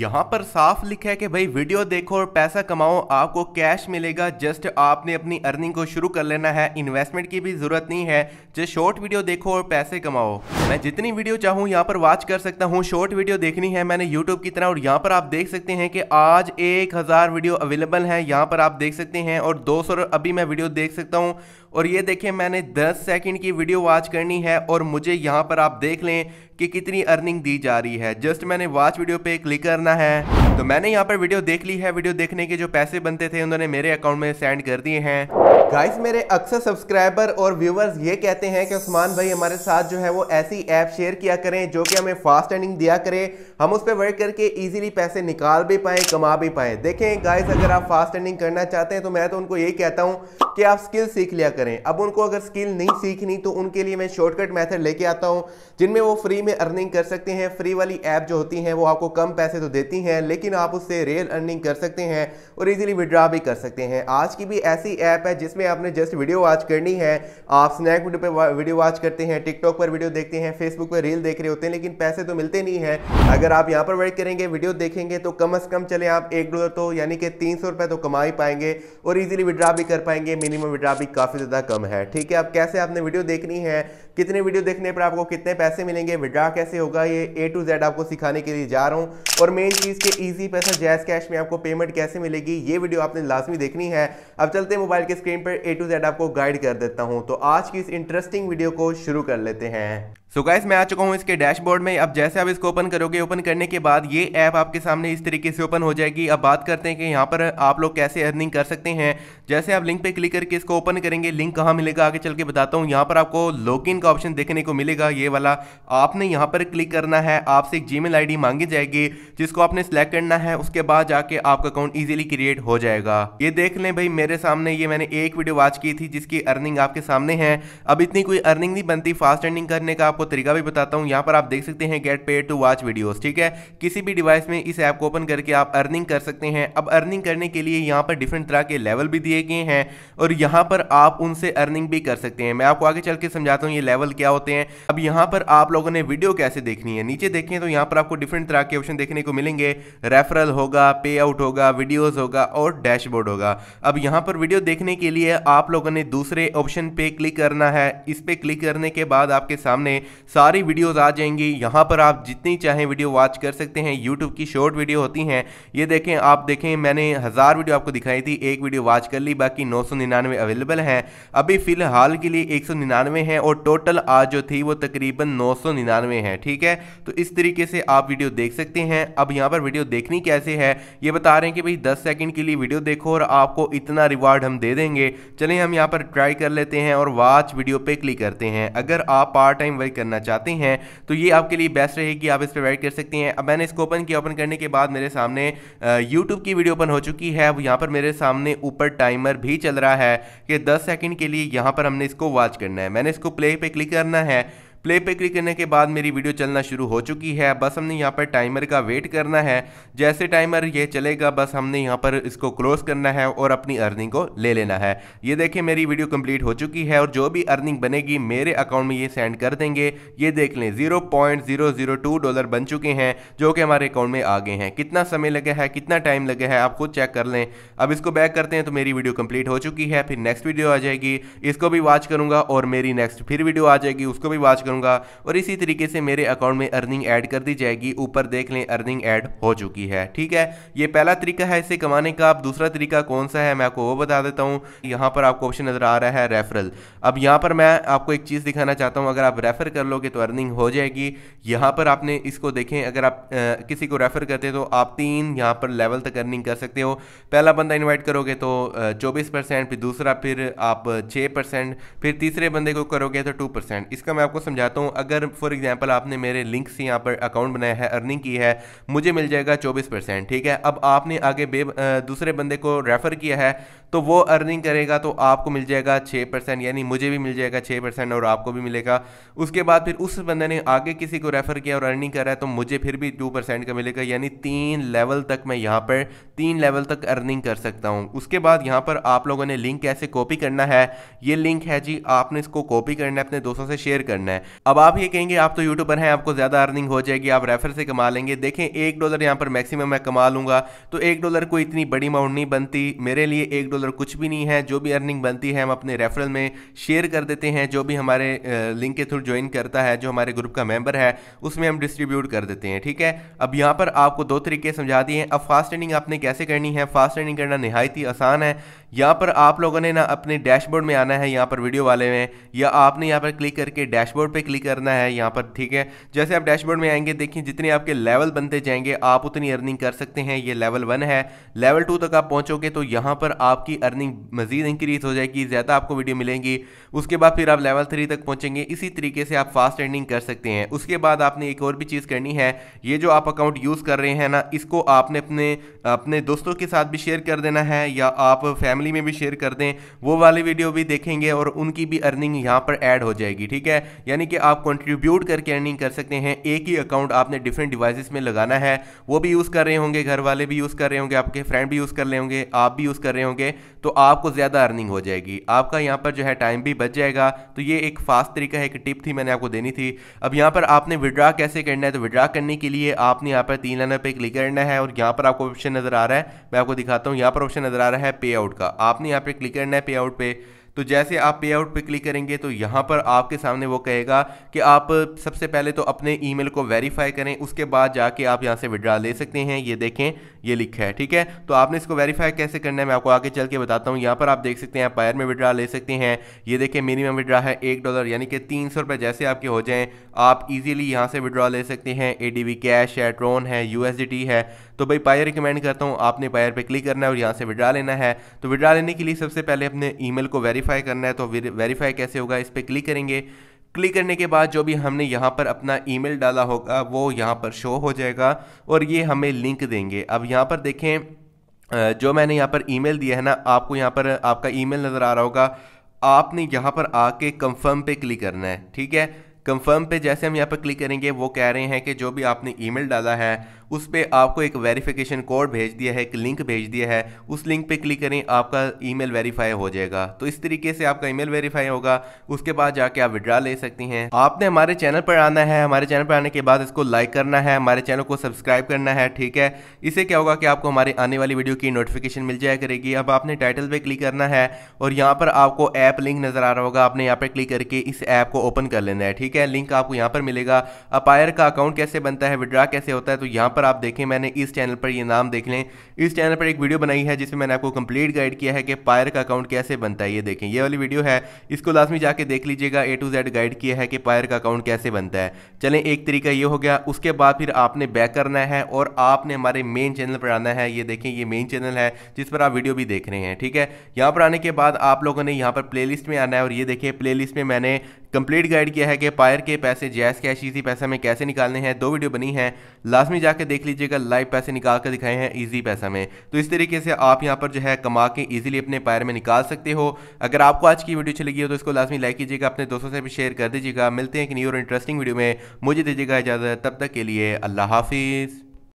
यहाँ पर साफ लिखा है कि भाई वीडियो देखो और पैसा कमाओ आपको कैश मिलेगा जस्ट आपने अपनी अर्निंग को शुरू कर लेना है इन्वेस्टमेंट की भी ज़रूरत नहीं है जस्ट शॉर्ट वीडियो देखो और पैसे कमाओ मैं जितनी वीडियो चाहूँ यहाँ पर वॉच कर सकता हूँ शॉर्ट वीडियो देखनी है मैंने यूट्यूब की तरह और यहाँ पर आप देख सकते हैं कि आज एक हज़ार वीडियो अवेलेबल है यहाँ पर आप देख सकते हैं और दो सौ अभी मैं वीडियो देख सकता हूँ और ये देखें मैंने 10 सेकंड की वीडियो वॉच करनी है और मुझे यहाँ पर आप देख लें कि कितनी अर्निंग दी जा रही है जस्ट मैंने वॉच वीडियो पे क्लिक करना है तो मैंने यहाँ पर वीडियो देख ली है वीडियो देखने के जो पैसे बनते थे उन्होंने मेरे अकाउंट में सेंड कर दिए हैं गाइस मेरे अक्सर सब्सक्राइबर और व्यूवर्स ये कहते हैं कि उस्मान भाई हमारे साथ जो है वो ऐसी ऐप शेयर किया करें जो कि हमें फास्ट अर्निंग दिया करे हम उस पर वर्क करके ईजिली पैसे निकाल भी पाए कमा भी पाए देखें गाइस अगर आप फास्ट अर्निंग करना चाहते हैं तो मैं तो उनको यही कहता हूँ कि आप स्किल सीख लिया करें अब उनको अगर स्किल नहीं सीखनी तो उनके लिए मैं शॉर्टकट मैथड लेके आता हूँ जिनमें वो फ्री में अर्निंग कर सकते हैं फ्री वाली ऐप जो होती हैं वो आपको कम पैसे तो देती हैं लेकिन आप उससे रियल अर्निंग कर सकते हैं और ईजिली विड्रा भी कर सकते हैं आज की भी ऐसी ऐप है जिसमें आपने जस्ट वीडियो वॉच करनी है आप स्नैक पर वीडियो वॉच करते हैं टिकटॉक पर वीडियो देखते हैं फेसबुक पर रील देख रहे होते हैं लेकिन पैसे तो मिलते नहीं है अगर आप यहाँ पर वर्क करेंगे वीडियो देखेंगे तो कम से कम चले आप एक डॉलर तो यानी कि तीन सौ रुपये तो कमा ही पाएंगे और इजीली विड्रा भी कर पाएंगे मिनिमम विड्रा भी काफ़ी ज़्यादा कम है ठीक है अब कैसे आपने वीडियो देखनी है कितने वीडियो देखने पर आपको कितने पैसे मिलेंगे विड्रा कैसे होगा ये ए टू जेड आपको सिखाने के लिए जा रहा हूँ और मेन चीज़ के ईजी पैसा जैस कैश में आपको पेमेंट कैसे मिलेगी ये वीडियो आपने लाजमी देखनी है अब चलते मोबाइल के स्क्रीन पर ए टू जेड आपको गाइड कर देता हूँ तो आज की इस इंटरेस्टिंग वीडियो को शुरू कर लेते हैं सो so गाइस मैं आ चुका हूँ इसके डैशबोर्ड में अब जैसे आप इसको ओपन करोगे ओपन करने के बाद ये ऐप आपके सामने इस तरीके से ओपन हो जाएगी अब बात करते हैं कि यहाँ पर आप लोग कैसे अर्निंग कर सकते हैं जैसे आप लिंक पे क्लिक करके इसको ओपन करेंगे लिंक कहाँ मिलेगा आगे चल के बताता हूँ यहाँ पर आपको लॉग का ऑप्शन देखने को मिलेगा ये वाला आपने यहाँ पर क्लिक करना है आपसे एक जी मेल मांगी जाएगी जिसको आपने सेलेक्ट करना है उसके बाद जाके आपका अकाउंट ईजिली क्रिएट हो जाएगा ये देख लें भाई मेरे सामने ये मैंने एक वीडियो वॉच की थी जिसकी अर्निंग आपके सामने है अब इतनी कोई अर्निंग नहीं बनती फास्ट अर्निंग करने का आपको आपको तरीका भी बताता हूं यहां पर आप देख सकते हैं गेट पे टू वॉच वीडियोस ठीक है किसी भी डिवाइस में इस ऐप को ओपन करके आप अर्निंग कर सकते हैं अब अर्निंग करने के लिए यहां पर डिफरेंट तरह के लेवल भी दिए गए हैं और यहां पर आप उनसे अर्निंग भी कर सकते हैं मैं आपको आगे चल के समझाता हूँ ये लेवल क्या होते हैं अब यहां पर आप लोगों ने वीडियो कैसे देखनी है नीचे देखें तो यहां पर आपको डिफरेंट तरह के ऑप्शन देखने को मिलेंगे रेफरल होगा पे आउट होगा वीडियोज होगा और डैशबोर्ड होगा अब यहां पर वीडियो देखने के लिए आप लोगों ने दूसरे ऑप्शन पे क्लिक करना है इस पर क्लिक करने के बाद आपके सामने सारी वीडियोज़ आ जाएंगी यहाँ पर आप जितनी चाहें वीडियो वॉच कर सकते हैं यूट्यूब की शॉर्ट वीडियो होती हैं ये देखें आप देखें मैंने हज़ार वीडियो आपको दिखाई थी एक वीडियो वॉच कर ली बाकी नौ अवेलेबल हैं अभी फ़िलहाल के लिए एक हैं और टोटल आज जो थी वो तकरीबन नौ हैं ठीक है तो इस तरीके से आप वीडियो देख सकते हैं अब यहाँ पर वीडियो देखनी कैसे है ये बता रहे हैं कि भाई दस सेकेंड के लिए वीडियो देखो और आपको इतना रिवार्ड हम दे देंगे चलें हम यहाँ पर ट्राई कर लेते हैं और वॉच वीडियो पे क्लिक करते हैं अगर आप पार्ट टाइम वर्क करना चाहते हैं तो ये आपके लिए बेस्ट रहेगी आप इस पर वेट कर सकती हैं अब मैंने इसको ओपन किया ओपन करने के बाद मेरे सामने यूट्यूब की वीडियो ओपन हो चुकी है अब यहाँ पर मेरे सामने ऊपर टाइमर भी चल रहा है कि दस सेकेंड के लिए यहाँ पर हमने इसको वॉच करना है मैंने इसको प्ले पर क्लिक करना है प्ले पे क्लिक करने के बाद मेरी वीडियो चलना शुरू हो चुकी है बस हमने यहाँ पर टाइमर का वेट करना है जैसे टाइमर ये चलेगा बस हमने यहाँ पर इसको क्लोज करना है और अपनी अर्निंग को ले लेना है ये देखें मेरी वीडियो कंप्लीट हो चुकी है और जो भी अर्निंग बनेगी मेरे अकाउंट में ये सेंड कर देंगे ये देख लें ज़ीरो डॉलर बन चुके हैं जो कि हमारे अकाउंट में आ गए हैं कितना समय लगा है कितना टाइम लगा है आप खुद चेक कर लें अब इसको बैक करते हैं तो मेरी वीडियो कंप्लीट हो चुकी है फिर नेक्स्ट वीडियो आ जाएगी इसको भी वॉच करूँगा और मेरी नेक्स्ट फिर वीडियो आ जाएगी उसको भी वॉच करूँगा दूंगा और इसी तरीके से मेरे अकाउंट में अर्निंग ऐड कर दी जाएगी ऊपर देख लें अर्निंग ऐड हो चुकी है ठीक है ये पहला तरीका है इसे कमाने का अब दूसरा तरीका कौन सा है मैं आपको वो बता देता हूँ यहाँ पर आपको ऑप्शन नज़र आ रहा है रेफरल अब यहाँ पर मैं आपको एक चीज़ दिखाना चाहता हूँ अगर आप रेफ़र कर लोगे तो अर्निंग हो जाएगी यहाँ पर आपने इसको देखें अगर आप किसी को रेफ़र करते तो आप तीन यहाँ पर लेवल तक अर्निंग कर सकते हो पहला बंदा इन्वाइट करोगे तो चौबीस परसेंट फिर दूसरा फिर आप छः परसेंट फिर तीसरे बंदे को करोगे तो टू परसेंट इसका मैं आपको समझा चाहता हूँ अगर फॉर एग्जाम्पल आपने मेरे लिंक से यहाँ पर अकाउंट बनाया है अर्निंग की है मुझे मिल जाएगा चौबीस परसेंट ठीक है अब आपने आगे बे दूसरे बंदे को रेफ़र किया है तो वो अर्निंग करेगा तो आपको मिल जाएगा छः परसेंट यानी मुझे भी मिल जाएगा छः परसेंट और आपको भी मिलेगा उसके बाद फिर उस बंदे ने आगे किसी को रेफ़र किया और अर्निंग करा है तो मुझे फिर भी टू परसेंट का मिलेगा यानी तीन लेवल तक मैं यहाँ पर तीन लेवल तक अर्निंग कर सकता हूँ उसके बाद यहाँ पर आप लोगों ने लिंक कैसे कॉपी करना है ये लिंक है जी आपने इसको कॉपी करना है अपने दोस्तों से शेयर करना है अब आप ये कहेंगे आप तो यूट्यूबर हैं आपको ज़्यादा अर्निंग हो जाएगी आप रेफर से कमा लेंगे देखें एक डॉलर यहाँ पर मैक्सिमम मैं कमा लूंगा तो एक डॉलर कोई इतनी बड़ी अमाउंट नहीं बनती मेरे लिए एक डॉलर कुछ भी नहीं है जो भी अर्निंग बनती है हम अपने रेफरल में शेयर कर देते हैं जो भी हमारे लिंक के थ्रू ज्वाइन करता है जो हमारे ग्रुप का मेंबर है उसमें हम डिस्ट्रीब्यूट कर देते हैं ठीक है अब यहाँ पर आपको दो तरीके समझा दिए हैं अब फास्ट अर्निंग आपने कैसे करनी है फास्ट अर्निंग करना नहायत ही आसान है यहाँ पर आप लोगों ने ना अपने डैशबोर्ड में आना है यहाँ पर वीडियो वाले में या आपने यहाँ पर क्लिक करके डैशबोर्ड पे क्लिक करना है यहाँ पर ठीक है जैसे आप डैशबोर्ड में आएंगे देखिए जितने आपके लेवल बनते जाएंगे आप उतनी अर्निंग कर सकते हैं ये लेवल वन है लेवल टू तक आप पहुँचोगे तो यहाँ पर आपकी अर्निंग मजीद इंक्रीज हो जाएगी ज़्यादा आपको वीडियो मिलेंगी उसके बाद फिर आप लेवल थ्री तक पहुँचेंगे इसी तरीके से आप फास्ट अर्निंग कर सकते हैं उसके बाद आपने एक और भी चीज़ करनी है ये जो आप अकाउंट यूज़ कर रहे हैं ना इसको आपने अपने अपने दोस्तों के साथ भी शेयर कर देना है या आप फैमिली फैमिली में भी शेयर कर दें वो वाली वीडियो भी देखेंगे और उनकी भी अर्निंग यहाँ पर ऐड हो जाएगी ठीक है यानी कि आप कंट्रीब्यूट करके अर्निंग कर सकते हैं एक ही अकाउंट आपने डिफरेंट डिवाइसेस में लगाना है वो भी यूज़ कर रहे होंगे घर वाले भी यूज़ कर रहे होंगे आपके फ्रेंड भी यूज़ कर रहे होंगे आप भी यूज़ कर रहे होंगे तो आपको ज़्यादा अर्निंग हो जाएगी आपका यहाँ पर जो है टाइम भी बच जाएगा तो ये एक फास्ट तरीका है एक टिप थी मैंने आपको देनी थी अब यहाँ पर आपने विड्रा कैसे करना है तो विड्रा करने के लिए आपने यहाँ पर तीन लाइन पर क्लिक करना है और यहाँ पर आपको ऑप्शन नज़र आ रहा है मैं आपको दिखाता हूँ यहाँ पर ऑप्शन नज़र आ रहा है पे आउट का आपने यहाँ पे क्लिक करना है पे आउट पे तो जैसे आप पे आउट पे क्लिक करेंगे तो यहाँ पर आपके सामने वो कहेगा कि आप सबसे पहले तो अपने ईमेल को वेरीफाई करें उसके बाद जाके आप यहाँ से विड्रा ले सकते हैं ये देखें ये लिखा है ठीक है तो आपने इसको वेरीफाई कैसे करना है मैं आपको आगे चल के बताता हूँ यहाँ पर आप देख सकते हैं आप पायर में विड्रा ले सकते हैं ये देखें मिनिमम विड्रा है एक डॉलर यानी कि तीन सौ रुपये जैसे आपके हो जाएँ आप ईजिली यहाँ से विड्रा ले सकते हैं ए कैश है ट्रोन है यू है तो भाई पायर रिकमेंड करता हूँ आपने पायर पर क्लिक करना है और यहाँ से विड्रा लेना है तो विड्रा लेने के लिए सबसे पहले अपने ईमेल को वेरीफाई करना है तो वेरीफाई कैसे होगा इस पर क्लिक करेंगे क्लिक करने के बाद जो भी हमने यहाँ पर अपना ईमेल डाला होगा वो यहाँ पर शो हो जाएगा और ये हमें लिंक देंगे अब यहाँ पर देखें जो मैंने यहाँ पर ईमेल दिया है ना आपको यहाँ पर आपका ईमेल नज़र आ रहा होगा आपने यहाँ पर आके कंफर्म पे क्लिक करना है ठीक है कंफर्म पे जैसे हम यहाँ पर क्लिक करेंगे वो कह रहे हैं कि जो भी आपने ईमेल डाला है उस पर आपको एक वेरिफिकेशन कोड भेज दिया है एक लिंक भेज दिया है उस लिंक पे क्लिक करें आपका ईमेल वेरीफाई हो जाएगा तो इस तरीके से आपका ईमेल वेरीफाई होगा उसके बाद जाके आप विड्रा ले सकती हैं आपने हमारे चैनल पर आना है हमारे चैनल पर आने के बाद इसको लाइक करना है हमारे चैनल को सब्सक्राइब करना है ठीक है इसे क्या होगा कि आपको हमारे आने वाली वीडियो की नोटिफिकेशन मिल जाया करेगी अब आपने टाइटल पर क्लिक करना है और यहाँ पर आपको ऐप लिंक नज़र आ रहा होगा आपने यहाँ पर क्लिक करके इस ऐप को ओपन कर लेना है ठीक है लिंक आपको यहाँ पर मिलेगा अपायर का अकाउंट कैसे बनता है विड्रा कैसे होता है तो यहाँ पर पर आप देखें मैंने इस चैनल पर ये नाम देख लें इस चैनल पर एक वीडियो बनाई है जिसमें मैंने आपको कंप्लीट गाइड किया है कि पायर का अकाउंट कैसे बनता है ये देखें ये वाली वीडियो है इसको लाजमी जाके देख लीजिएगा ए टू जेड गाइड किया है कि पायर का अकाउंट कैसे बनता है चलें एक तरीका ये हो गया उसके बाद फिर आपने बैक करना है और आपने हमारे मेन चैनल पर आना है ये देखें ये मेन चैनल है जिस पर आप वीडियो भी देख रहे हैं ठीक है यहाँ पर आने के बाद आप लोगों ने यहाँ पर प्ले में आना है और ये देखें प्ले में मैंने कंप्लीट गाइड किया है कि पायर के पैसे जैस कैश ईजी पैसा में कैसे निकालने हैं दो वीडियो बनी है लाजमी जाकर देख लीजिएगा लाइव पैसे निकाल कर दिखाए हैं ईजी पैसा में तो इस तरीके से आप यहाँ पर जो है कमा के ईजिली अपने पायर में निकाल सकते हो अगर आपको आज की वीडियो अच्छी लगी हो तो इसको लाजमी लाइक कीजिएगा अपने दोस्तों से भी शेयर कर दीजिएगा मिलते हैं एक न्यू और इंटरेस्टिंग वीडियो में मुझे दीजिएगा इजाज़त तब तक के लिए अल्लाह हाफिज़